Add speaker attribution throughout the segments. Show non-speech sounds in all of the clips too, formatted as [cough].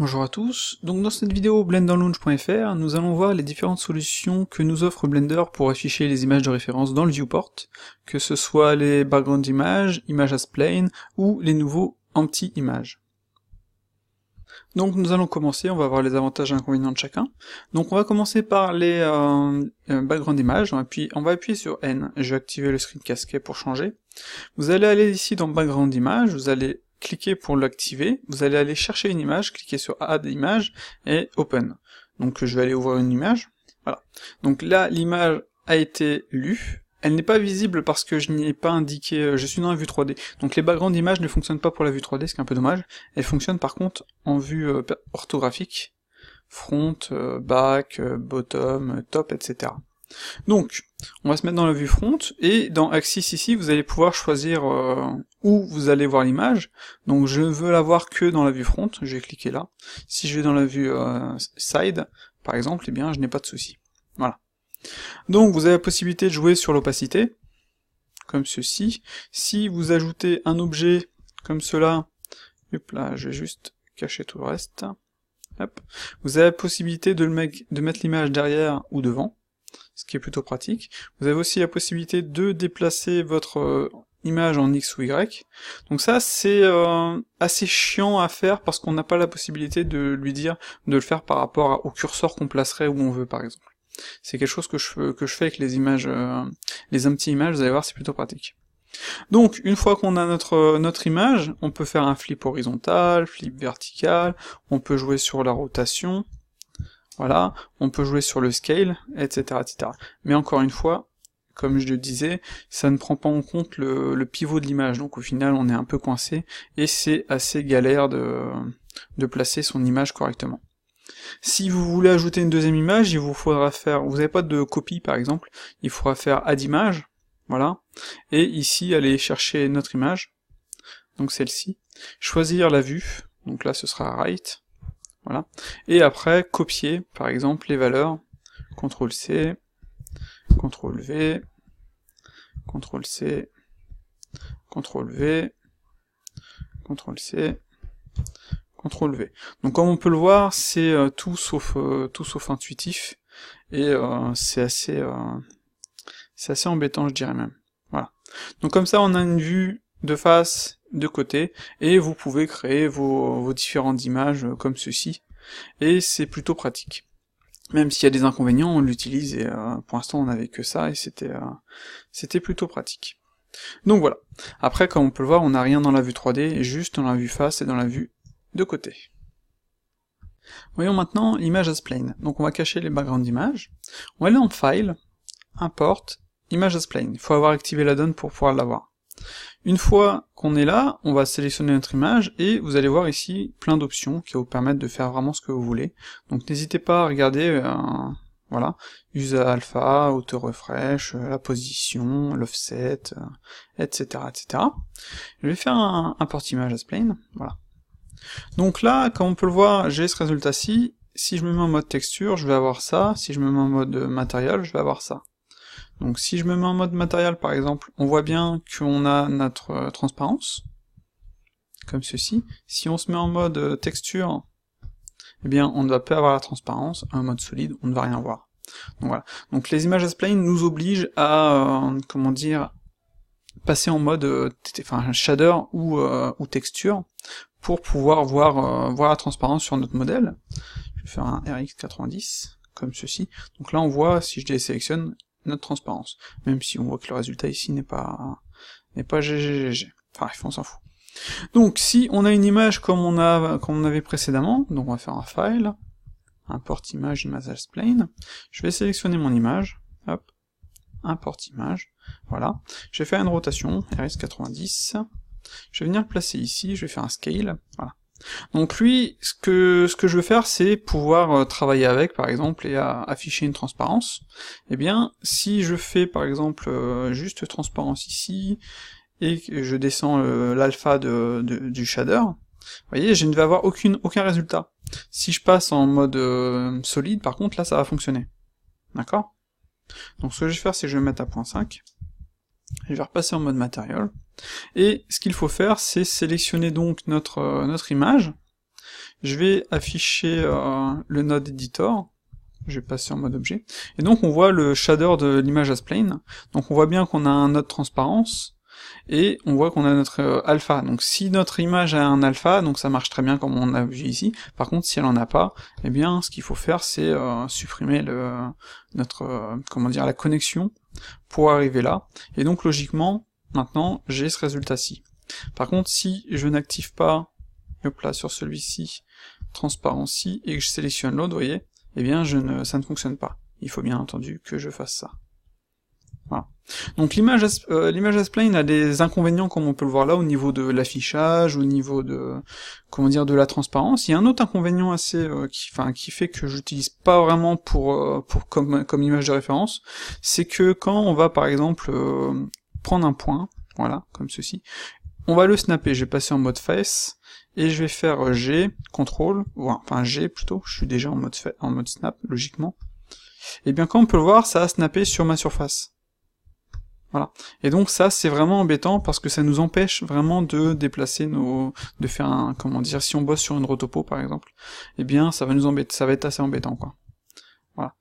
Speaker 1: Bonjour à tous, donc dans cette vidéo BlenderLaunch.fr, nous allons voir les différentes solutions que nous offre Blender pour afficher les images de référence dans le viewport, que ce soit les background images, images as plane ou les nouveaux anti-images. Donc nous allons commencer, on va voir les avantages et inconvénients de chacun. Donc on va commencer par les euh, euh, background images, on, on va appuyer sur N, je vais activer le screen casquet pour changer. Vous allez aller ici dans background images, vous allez cliquez pour l'activer, vous allez aller chercher une image, cliquez sur Add image et Open. Donc je vais aller ouvrir une image. Voilà. Donc là, l'image a été lue. Elle n'est pas visible parce que je n'y ai pas indiqué, euh, je suis dans la vue 3D. Donc les backgrounds d'image ne fonctionnent pas pour la vue 3D, ce qui est un peu dommage. Elles fonctionnent par contre en vue euh, orthographique. Front, euh, back, bottom, top, etc. Donc, on va se mettre dans la vue front, et dans Axis ici, vous allez pouvoir choisir euh, où vous allez voir l'image. Donc je ne veux la voir que dans la vue front, je vais cliquer là. Si je vais dans la vue euh, side, par exemple, eh bien je n'ai pas de souci. Voilà. Donc vous avez la possibilité de jouer sur l'opacité, comme ceci. Si vous ajoutez un objet comme cela, hop là, je vais juste cacher tout le reste. Vous avez la possibilité de mettre l'image derrière ou devant ce qui est plutôt pratique. Vous avez aussi la possibilité de déplacer votre euh, image en X ou Y. Donc ça, c'est euh, assez chiant à faire parce qu'on n'a pas la possibilité de lui dire de le faire par rapport au curseur qu'on placerait où on veut, par exemple. C'est quelque chose que je, fais avec les images, euh, les empty images, vous allez voir, c'est plutôt pratique. Donc, une fois qu'on a notre, notre image, on peut faire un flip horizontal, flip vertical, on peut jouer sur la rotation, voilà, on peut jouer sur le scale, etc., etc. Mais encore une fois, comme je le disais, ça ne prend pas en compte le, pivot de l'image, donc au final on est un peu coincé, et c'est assez galère de, placer son image correctement. Si vous voulez ajouter une deuxième image, il vous faudra faire, vous n'avez pas de copie par exemple, il faudra faire add image, voilà, et ici aller chercher notre image, donc celle-ci, choisir la vue, donc là ce sera right, voilà. Et après, copier, par exemple, les valeurs. CTRL-C, CTRL-V, CTRL-C, CTRL-V, CTRL-C, CTRL-V. Donc comme on peut le voir, c'est euh, tout, sauf, euh, tout sauf intuitif, et euh, c'est assez, assez embêtant, je dirais même. Voilà. Donc comme ça, on a une vue de face, de côté, et vous pouvez créer vos, différentes images euh, comme ceci, et c'est plutôt pratique. Même s'il y a des inconvénients, on l'utilise, et euh, pour l'instant on n'avait que ça, et c'était euh, c'était plutôt pratique. Donc voilà. Après, comme on peut le voir, on n'a rien dans la vue 3D, juste dans la vue face et dans la vue de côté. Voyons maintenant image as Donc on va cacher les backgrounds images. On va aller en File, Import, Image as plane. Il faut avoir activé la donne pour pouvoir l'avoir. Une fois qu'on est là, on va sélectionner notre image et vous allez voir ici plein d'options qui vous permettent de faire vraiment ce que vous voulez. Donc n'hésitez pas à regarder, euh, voilà, usa alpha, auto refresh, euh, la position, l'offset, etc., euh, etc. Je vais faire un porte image as plane, voilà. Donc là, comme on peut le voir, j'ai ce résultat-ci. Si je me mets en mode texture, je vais avoir ça. Si je me mets en mode matériel, je vais avoir ça. Donc si je me mets en mode matériel par exemple, on voit bien qu'on a notre euh, transparence, comme ceci. Si on se met en mode euh, texture, eh bien on ne va pas avoir la transparence. En mode solide, on ne va rien voir. Donc voilà. Donc les images spline nous obligent à, euh, comment dire, passer en mode enfin, shader ou, ou, texture pour pouvoir voir, voir la transparence sur notre modèle. Je vais faire un RX90 comme ceci. Donc là on voit, si je désélectionne, notre transparence. Même si on voit que le résultat ici n'est pas n'est pas GGGG. Enfin, on s'en fout. Donc, si on a une image comme on, a, comme on avait précédemment, donc on va faire un file, import image, image plane, je vais sélectionner mon image, hop, import image, voilà, je vais faire une rotation, RS90, je vais venir le placer ici, je vais faire un scale, voilà. Donc lui, ce que, je veux faire, c'est pouvoir euh, travailler avec, par exemple, et afficher une transparence. Eh bien, si je fais, par exemple, euh, juste transparence ici, et que je descends euh, l'alpha du shader, vous voyez, je ne vais avoir aucun résultat. Si je passe en mode solide, par contre, là, ça va fonctionner. D'accord Donc ce que je vais faire, c'est que je vais mettre à 0.5, je vais repasser en mode matériel, et ce qu'il faut faire, c'est sélectionner donc notre, euh, notre image. Je vais afficher euh, le node editor. Je vais passer en mode objet. Et donc on voit le shader de l'image as plane. Donc on voit bien qu'on a un node transparence. Et on voit qu'on a notre euh, alpha. Donc si notre image a un alpha, donc ça marche très bien comme on a vu ici. Par contre, si elle en a pas, eh bien ce qu'il faut faire, c'est supprimer le, notre comment dire la connexion pour arriver là. Et donc logiquement, Maintenant, j'ai ce résultat-ci. Par contre, si je n'active pas, hop là, sur celui-ci, transparent-ci, et que je sélectionne l'autre, vous voyez, eh bien, je ne, ça ne fonctionne pas. Il faut bien entendu que je fasse ça. Voilà. Donc l'image euh, l'image Asplane a des inconvénients comme on peut le voir là au niveau de l'affichage, au niveau de comment dire de la transparence. Il y a un autre inconvénient assez euh, qui enfin qui fait que j'utilise pas vraiment pour euh, pour comme comme image de référence, c'est que quand on va par exemple euh, prendre un point, voilà, comme ceci. On va le snapper, je vais passer en mode face, et je vais faire euh, G, contrôle, enfin G plutôt, je suis déjà en mode, en mode snap, logiquement. Et eh bien comme on peut le voir, ça a snappé sur ma surface. Voilà. Et donc ça, c'est vraiment embêtant parce que ça nous empêche vraiment de déplacer nos, de faire un, comment dire, si on bosse sur une rotopo par exemple, eh bien ça va nous embêter, ça va être assez embêtant quoi. Voilà.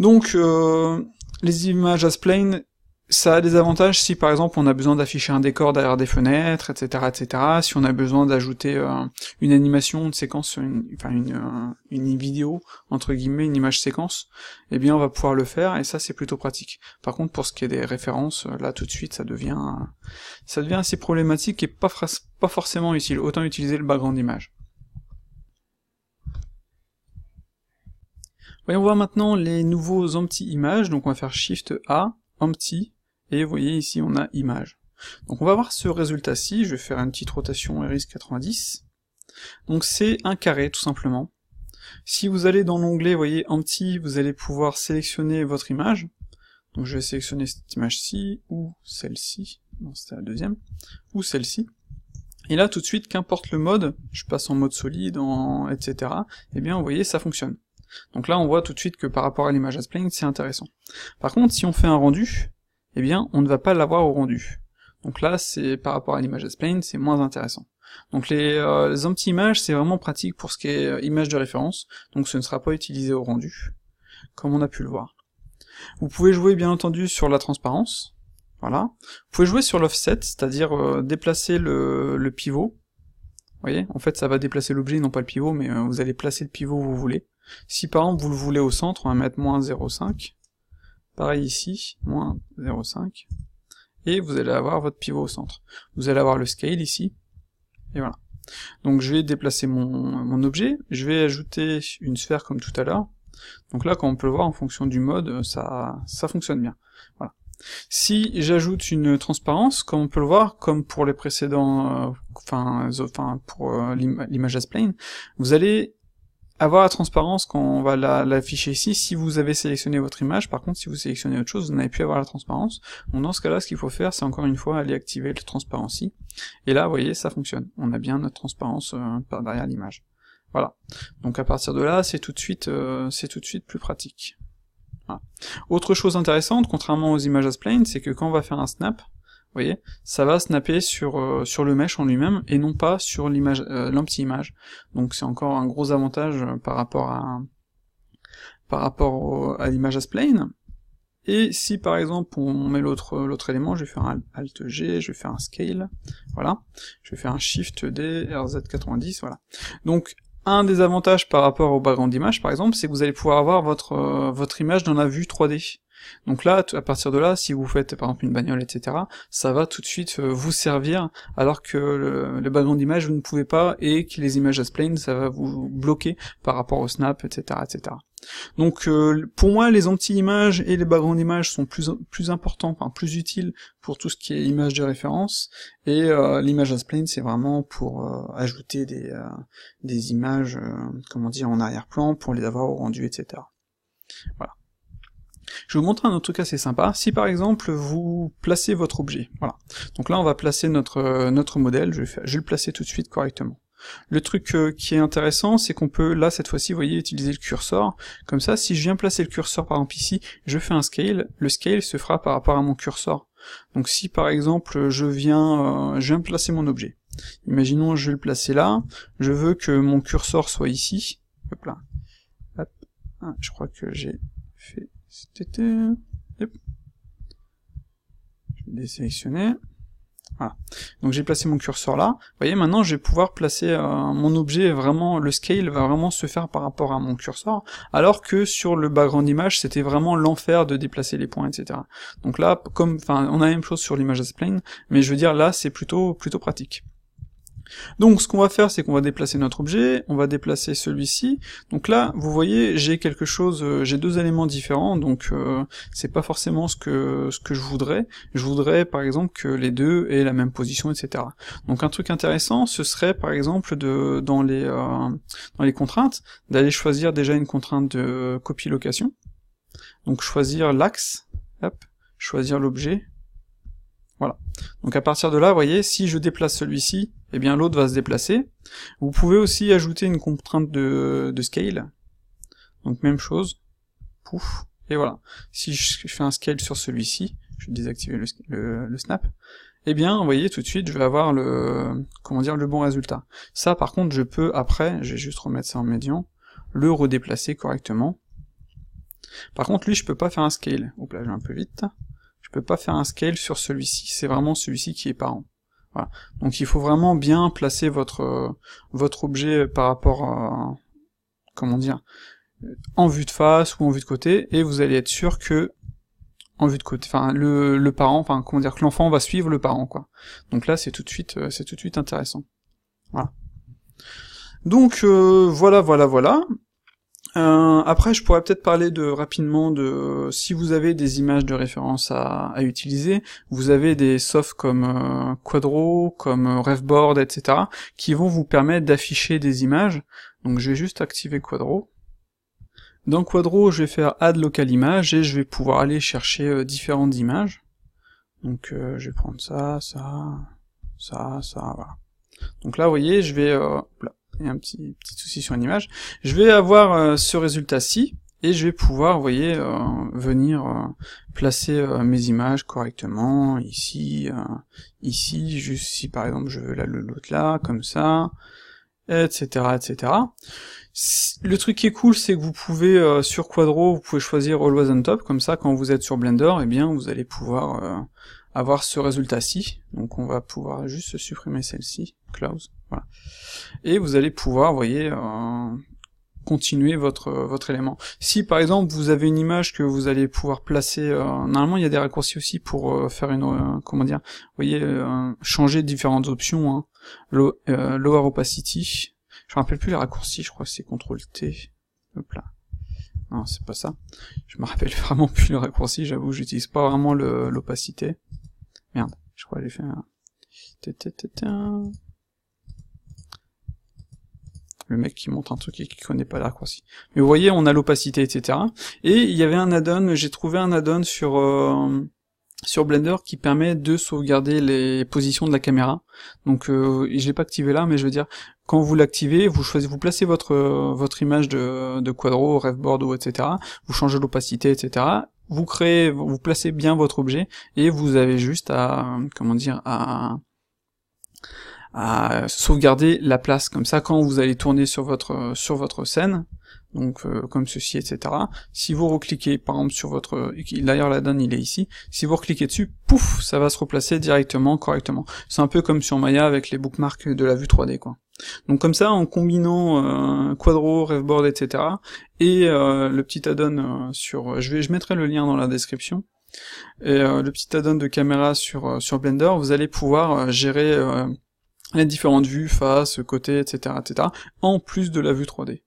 Speaker 1: Donc euh, les images à spline... Ça a des avantages si par exemple on a besoin d'afficher un décor derrière des fenêtres, etc., etc. Si on a besoin d'ajouter euh, une animation, une séquence, une, euh, une, vidéo entre guillemets, une image séquence, eh bien on va pouvoir le faire et ça c'est plutôt pratique. Par contre pour ce qui est des références, euh, là tout de suite ça devient ça devient assez problématique et pas pas forcément utile. Autant utiliser le background d'image. Voyons voir maintenant les nouveaux empty images. Donc on va faire Shift A, empty et vous voyez ici on a image. Donc on va voir ce résultat-ci, je vais faire une petite rotation RIS 90. Donc c'est un carré tout simplement. Si vous allez dans l'onglet, vous voyez, Empty », vous allez pouvoir sélectionner votre image. Donc je vais sélectionner cette image-ci, ou celle-ci, non c'était la deuxième, ou celle-ci. Et là tout de suite, qu'importe le mode, je passe en mode solide, en... etc. Eh bien vous voyez, ça fonctionne. Donc là on voit tout de suite que par rapport à l'image Asplane, c'est intéressant. Par contre, si on fait un rendu, eh bien, on ne va pas l'avoir au rendu. Donc là, c'est par rapport à l'image explain, c'est moins intéressant. Donc les, euh, anti-images, c'est vraiment pratique pour ce qui est euh, image de référence, donc ce ne sera pas utilisé au rendu, comme on a pu le voir. Vous pouvez jouer bien entendu sur la transparence, voilà. Vous pouvez jouer sur l'offset, c'est-à-dire euh, déplacer le, le pivot. Vous voyez, en fait ça va déplacer l'objet, non pas le pivot, mais euh, vous allez placer le pivot où vous voulez. Si par exemple vous le voulez au centre, on va mettre moins 0,5. Pareil ici, moins 0,5. Et vous allez avoir votre pivot au centre. Vous allez avoir le scale ici. Et voilà. Donc je vais déplacer mon, objet. Je vais ajouter une sphère comme tout à l'heure. Donc là, comme on peut le voir, en fonction du mode, ça, ça fonctionne bien. Si j'ajoute une transparence, comme on peut le voir, comme pour les précédents, euh, enfin, euh, enfin, pour euh, l'image as vous allez avoir la transparence quand on va l'afficher ici, si vous avez sélectionné votre image, par contre si vous sélectionnez autre chose, vous n'avez plus avoir la transparence. Donc dans ce cas-là, ce qu'il faut faire, c'est encore une fois aller activer le transparency. Et là, vous voyez, ça fonctionne. On a bien notre transparence euh, derrière l'image. Voilà. Donc à partir de là, c'est tout de suite, euh, c'est tout de suite plus pratique. Autre chose intéressante, contrairement aux images as plain, c'est que quand on va faire un snap, vous voyez Ça va snapper sur, euh, sur le mesh en lui-même et non pas sur l'image euh, image. Donc c'est encore un gros avantage euh, par rapport à par rapport à l'image as plane. Et si par exemple on met l'autre euh, l'autre élément, je vais faire un Alt G, je vais faire un scale, voilà, je vais faire un Shift D, RZ90, voilà. Donc un des avantages par rapport au background d'image, par exemple, c'est que vous allez pouvoir avoir votre, euh, votre image dans la vue 3D. Donc là, à partir de là, si vous faites par exemple une bagnole, etc., ça va tout de suite euh, vous servir, alors que le, le background d'image, vous ne pouvez pas, et que les images à plain ça va vous bloquer par rapport au snap, etc., etc. Donc euh, pour moi, les anti-images et les background images sont plus, plus importants, enfin plus utiles pour tout ce qui est image de référence, et euh, l'image as plane, c'est vraiment pour euh, ajouter des, des images, comment dire, en arrière-plan, pour les avoir au rendu, etc. Voilà. Je vais vous montrer un autre cas assez sympa. Si par exemple vous placez votre objet, voilà. Donc là on va placer notre, notre modèle, je je vais le placer tout de suite correctement. Le truc euh, qui est intéressant, c'est qu'on peut, là, cette fois-ci, vous voyez, utiliser le curseur. Comme ça, si je viens placer le curseur, par exemple, ici, je fais un scale, le scale se fera par rapport à mon curseur. Donc si, par exemple, je viens, euh, je viens placer mon objet. Imaginons, je vais le placer là. Je veux que mon curseur soit ici. Hop là. Ah, je crois que j'ai fait... Je vais désélectionner. Voilà. Donc j'ai placé mon curseur là. Vous voyez, maintenant je vais pouvoir placer euh, mon objet vraiment, le scale va vraiment se faire par rapport à mon curseur, alors que sur le background image, c'était vraiment l'enfer de déplacer les points, etc. Donc là, comme, enfin, on a la même chose sur l'image as plane, mais je veux dire là, c'est plutôt, plutôt pratique. Donc ce qu'on va faire, c'est qu'on va déplacer notre objet, on va déplacer celui-ci. Donc là, vous voyez, j'ai quelque chose, euh, j'ai deux éléments différents, donc euh, c'est pas forcément ce que, ce que je voudrais. Je voudrais par exemple que les deux aient la même position, etc. Donc un truc intéressant, ce serait par exemple de dans les, euh, dans les contraintes, d'aller choisir déjà une contrainte de copie location. Donc choisir l'axe, choisir l'objet, voilà. Donc à partir de là, vous voyez, si je déplace celui-ci, eh bien l'autre va se déplacer. Vous pouvez aussi ajouter une contrainte de, scale. Donc même chose. Pouf. Et voilà. Si je fais un scale sur celui-ci, je vais désactiver le, snap, eh bien, vous voyez, tout de suite, je vais avoir le, comment dire, le bon résultat. Ça, par contre, je peux, après, je vais juste remettre ça en médian, le redéplacer correctement. Par contre, lui, je peux pas faire un scale. Oups, là, je vais un peu vite. Je peux pas faire un scale sur celui-ci. C'est vraiment celui-ci qui est parent. Voilà. Donc il faut vraiment bien placer votre votre objet par rapport à comment dire en vue de face ou en vue de côté et vous allez être sûr que en vue de côté, enfin le, le parent, enfin comment dire que l'enfant va suivre le parent quoi. Donc là c'est tout de suite euh, c'est tout de suite intéressant. Voilà. Donc euh, voilà voilà voilà. Euh, après, je pourrais peut-être parler de rapidement de si vous avez des images de référence à, utiliser, vous avez des softs comme euh, Quadro, comme euh, Revboard, etc., qui vont vous permettre d'afficher des images. Donc, je vais juste activer Quadro. Dans Quadro, je vais faire Add local image et je vais pouvoir aller chercher différentes images. Donc, je vais prendre ça, ça, ça, ça, voilà. Donc là, vous voyez, je vais, là, un petit, petit souci sur une image, je vais avoir euh, ce résultat-ci, et je vais pouvoir, vous voyez, euh, venir euh, placer mes images correctement, ici, ici, juste si par exemple je veux l'autre là, comme ça, etc., etc. Le truc qui est cool, c'est que vous pouvez, sur Quadro, vous pouvez choisir Always on Top, comme ça, quand vous êtes sur Blender, et eh bien, vous allez pouvoir avoir ce résultat-ci. Donc on va pouvoir juste supprimer celle-ci, clause, voilà. Et vous allez pouvoir, vous voyez, euh, continuer votre votre élément. Si par exemple vous avez une image que vous allez pouvoir placer, euh, normalement il y a des raccourcis aussi pour euh, faire une, comment dire, vous voyez, changer différentes options. Hein. lower opacity, je me rappelle plus les raccourcis, je crois que c'est CTRL T. Hop là. Non, c'est pas ça. Je me rappelle [laughs] vraiment plus le raccourci, j'avoue, j'utilise pas vraiment l'opacité. Merde, je crois que j'ai fait un... Le mec qui monte un truc et qui connaît pas l'arc aussi. Mais vous voyez, on a l'opacité, etc. Et il y avait un add-on, j'ai trouvé un add-on sur... Euh, sur Blender qui permet de sauvegarder les positions de la caméra. Donc euh, je l'ai pas activé là, mais je veux dire, quand vous l'activez, vous choisissez, vous placez votre euh, votre image de, de quadro, refboard ou etc. Vous changez l'opacité, etc vous créez, vous placez bien votre objet et vous avez juste à, comment dire, à, à sauvegarder la place. Comme ça, quand vous allez tourner sur votre sur votre scène, donc euh, comme ceci, etc. Si vous recliquez par exemple sur votre... D'ailleurs la donne il est ici. Si vous recliquez dessus, pouf, ça va se replacer directement, correctement. C'est un peu comme sur Maya avec les bookmarks de la vue 3D quoi. Donc comme ça, en combinant euh, Quadro, Revboard, etc. et euh, le petit add-on sur... Je, vais, je mettrai le lien dans la description. Et le petit add-on de caméra sur, sur Blender, vous allez pouvoir gérer les différentes vues, face, côté, etc., etc. en plus de la vue 3D.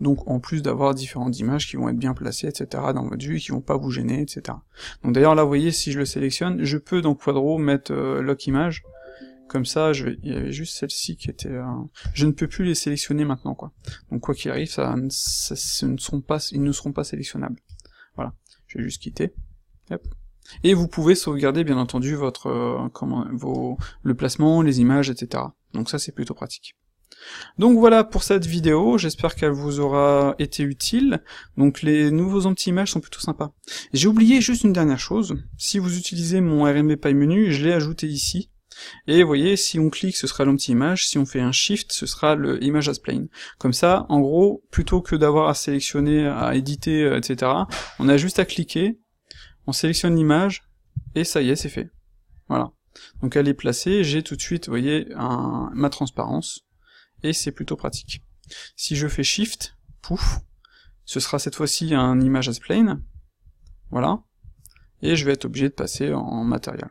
Speaker 1: Donc en plus d'avoir différentes images qui vont être bien placées, etc. dans votre vue, qui vont pas vous gêner, etc. Donc d'ailleurs là, vous voyez, si je le sélectionne, je peux dans Quadro mettre euh, Lock Image. Comme ça, je il y avait juste celle-ci qui était... Euh, je ne peux plus les sélectionner maintenant, quoi. Donc quoi qu'il arrive, ça, ne seront pas, ils ne seront pas sélectionnables. Voilà, je vais juste quitter. Et vous pouvez sauvegarder, bien entendu, votre, euh, comment, vos, le placement, les images, etc. Donc ça, c'est plutôt pratique. Donc voilà pour cette vidéo, j'espère qu'elle vous aura été utile. Donc les nouveaux anti-images sont plutôt sympas. J'ai oublié juste une dernière chose, si vous utilisez mon RMB Pie Menu, je l'ai ajouté ici. Et vous voyez, si on clique, ce sera l'anti-image, si on fait un shift, ce sera le image as plane. Comme ça, en gros, plutôt que d'avoir à sélectionner, à éditer, euh, etc., on a juste à cliquer, on sélectionne l'image, et ça y est, c'est fait. Voilà. Donc elle est placée, j'ai tout de suite, voyez, un, ma transparence et c'est plutôt pratique. Si je fais Shift, pouf, ce sera cette fois-ci un image as plane, voilà, et je vais être obligé de passer en matériel.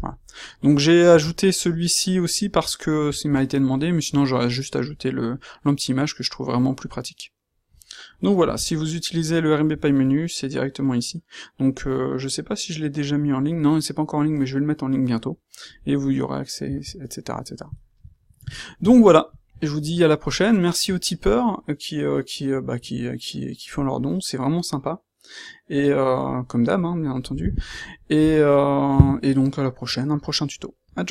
Speaker 1: Voilà. Donc j'ai ajouté celui-ci aussi parce que ça m'a été demandé, mais sinon j'aurais juste ajouté petit image que je trouve vraiment plus pratique. Donc voilà, si vous utilisez le RMB menu, c'est directement ici. Donc je euh, je sais pas si je l'ai déjà mis en ligne, non, c'est pas encore en ligne, mais je vais le mettre en ligne bientôt, et vous y aurez accès, etc., etc. Donc voilà, et je vous dis à la prochaine. Merci aux tipeurs euh, euh, euh, bah, qui qui, bah, qui, font leurs dons, c'est vraiment sympa. Et comme d'hab, hein, bien entendu. Et, et donc à la prochaine, un prochain tuto. À